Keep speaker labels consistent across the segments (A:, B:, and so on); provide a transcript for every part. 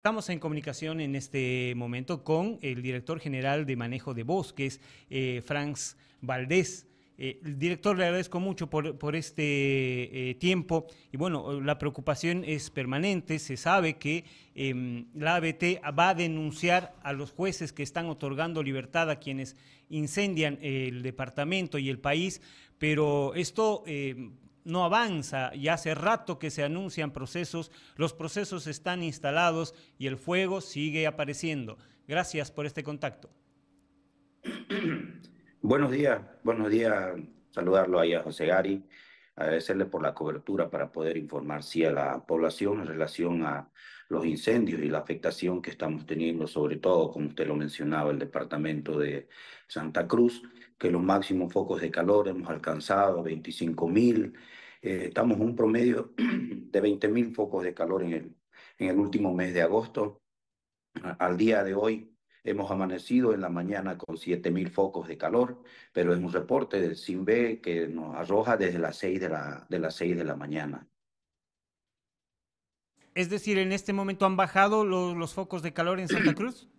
A: Estamos en comunicación en este momento con el director general de manejo de bosques, eh, Franz Valdés. Eh, director, le agradezco mucho por, este eh, tiempo. Y bueno, la preocupación es permanente. Se sabe que em, la ABT va a denunciar a los jueces que están otorgando libertad a quienes incendian el departamento y el país, pero esto em, no avanza y hace rato que se anuncian procesos, los procesos están instalados y el fuego sigue apareciendo. Gracias por este contacto.
B: Buenos días, buenos días, saludarlo ahí a José Gari agradecerle por la cobertura para poder informar sí a la población en relación a los incendios y la afectación que estamos teniendo, sobre todo, como usted lo mencionaba, el departamento de Santa Cruz, que los máximos focos de calor hemos alcanzado 25 mil, eh, estamos en un promedio de 20 mil focos de calor en el, en el último mes de agosto. Al día de hoy Hemos amanecido en la mañana con 7.000 focos de calor, pero es un reporte del CIMBE que nos arroja desde las 6 de la, de las de la mañana.
A: Es decir, en este momento han bajado los, focos de calor en Santa Cruz.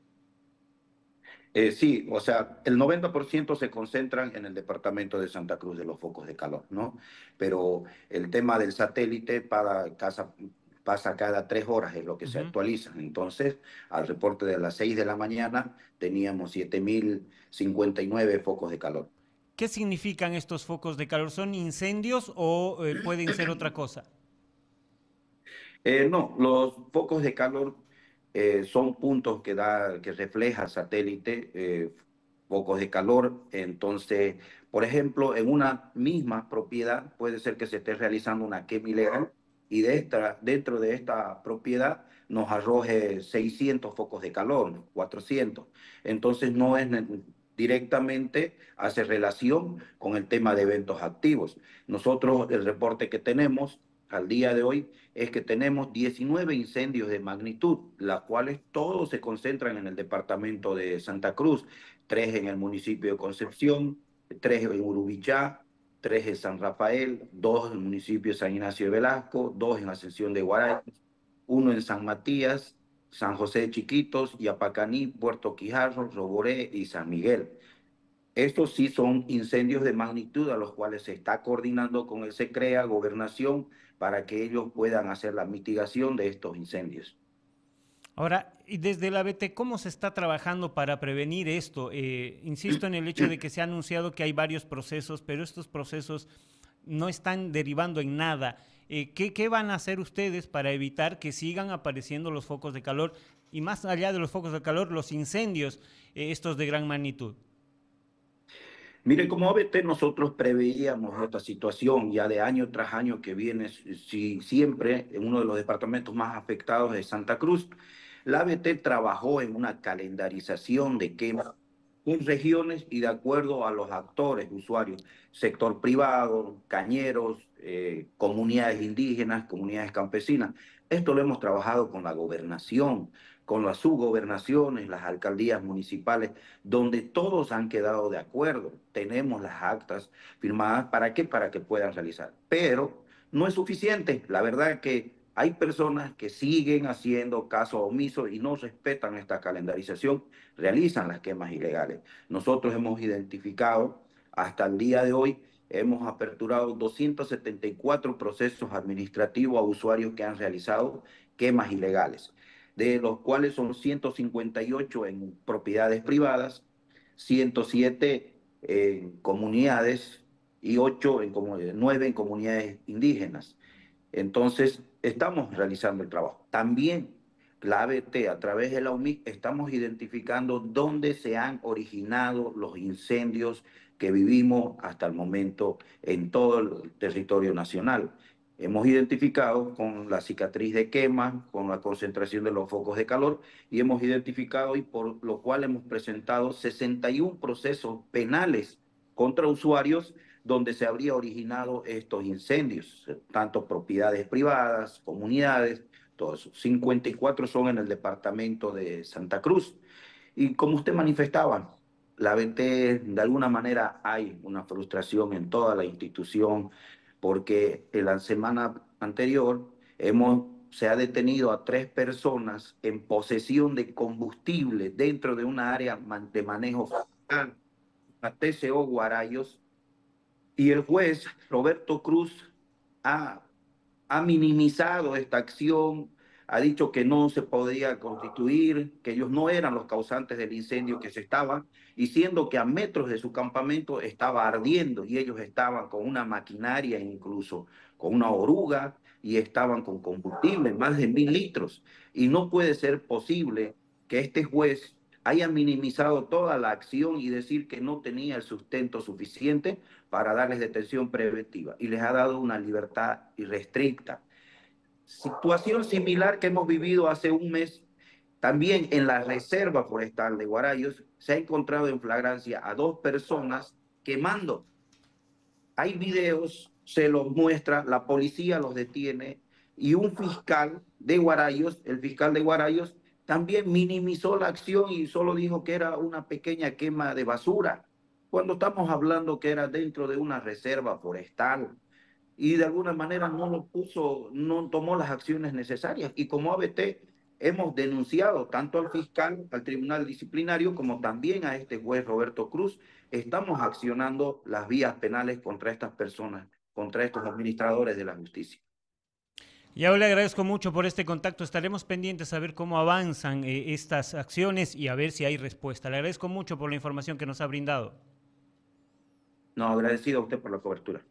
B: Eh, sí, o sea, el 90% se concentran en el departamento de Santa Cruz de los focos de calor, ¿no? Pero el tema del satélite para casa, pasa cada tres horas, es lo que se actualiza. Entonces, al reporte de las seis de la mañana teníamos 7.059 focos de calor.
A: ¿Qué significan estos focos de calor? ¿Son incendios o eh, pueden ser otra cosa?
B: Eh, no, los focos de calor eh, son puntos que, da, que refleja satélite, focos de calor. Entonces, por ejemplo, en una misma propiedad puede ser que se esté realizando una quema ilegal y dentro de esta propiedad nos arroje 600 focos de calor, 400. Entonces no es directamente hace relación con el tema de eventos activos. Nosotros el reporte que tenemos al día de hoy es que tenemos 19 incendios de magnitud, las cuales todos se concentran en el departamento de Santa Cruz, tres en el municipio de Concepción, tres en Urubichá, tres en San Rafael, dos en el municipio de San Ignacio de Velasco, dos en Ascensión de Guaray, uno en San Matías, San José de Chiquitos, Yapacaní, Puerto Quijarro, Roboré y San Miguel. Estos sí son incendios de magnitud a los cuales se está coordinando con el SECREA, Gobernación, para que ellos puedan hacer la mitigación de estos incendios.
A: Ahora, y desde la ABT, ¿cómo se está trabajando para prevenir esto? Eh, insisto en el hecho de que se ha anunciado que hay varios procesos, pero estos procesos no están derivando en nada. Eh, ¿qué, van a hacer ustedes para evitar que sigan apareciendo los focos de calor y más allá de los focos de calor, los incendios, eh, estos de gran magnitud?
B: Miren, como ABT, nosotros preveíamos esta situación ya de año tras año que viene, si, siempre uno de los departamentos más afectados de Santa Cruz. La ABT trabajó en una calendarización de quemas en regiones y de acuerdo a los actores, usuarios, sector privado, cañeros, eh, comunidades indígenas, comunidades campesinas. Esto lo hemos trabajado con la gobernación, con las subgobernaciones, las alcaldías municipales, donde todos han quedado de acuerdo. Tenemos las actas firmadas. ¿Para qué? Para que puedan realizar. Pero no es suficiente. La verdad que hay personas que siguen haciendo caso omiso y no respetan esta calendarización, realizan las quemas ilegales. Nosotros hemos identificado hasta el día de hoy, hemos aperturado 274 procesos administrativos a usuarios que han realizado quemas ilegales, de los cuales son 158 en propiedades privadas, 107 en comunidades y 8 en, 9 en comunidades indígenas. Entonces, estamos realizando el trabajo. También, la ABT, a través de la UMIC estamos identificando dónde se han originado los incendios que vivimos hasta el momento en todo el territorio nacional. Hemos identificado con la cicatriz de quema, con la concentración de los focos de calor y hemos identificado y por lo cual hemos presentado 61 procesos penales contra usuarios donde se habría originado estos incendios, eh, tanto propiedades privadas, comunidades, todo 54 son en el departamento de Santa Cruz. Y como usted manifestaba, la BT, de alguna manera hay una frustración en toda la institución, porque en la semana anterior hemos, se ha detenido a tres personas en posesión de combustible dentro de una área de manejo fiscal, a TCO Guarayos, y el juez Roberto Cruz ha, minimizado esta acción, ha dicho que no se podía constituir, que ellos no eran los causantes del incendio que se estaba, y siendo que a metros de su campamento estaba ardiendo y ellos estaban con una maquinaria incluso, con una oruga y estaban con combustible, más de mil litros. Y no puede ser posible que este juez hayan minimizado toda la acción y decir que no tenía el sustento suficiente para darles detención preventiva y les ha dado una libertad irrestricta. Situación similar que hemos vivido hace un mes también en la reserva forestal de Guarayos se ha encontrado en flagrancia a dos personas quemando. Hay videos, se los muestra, la policía los detiene y un fiscal de Guarayos, el fiscal de Guarayos también minimizó la acción y solo dijo que era una pequeña quema de basura, cuando estamos hablando que era dentro de una reserva forestal. Y de alguna manera no lo puso, no tomó las acciones necesarias. Y como ABT hemos denunciado tanto al fiscal, al tribunal disciplinario, como también a este juez Roberto Cruz, estamos accionando las vías penales contra estas personas, contra estos administradores de la justicia.
A: Y ahora le agradezco mucho por este contacto. Estaremos pendientes a ver cómo avanzan eh, estas acciones y a ver si hay respuesta. Le agradezco mucho por la información que nos ha brindado.
B: No, agradecido a usted por la cobertura.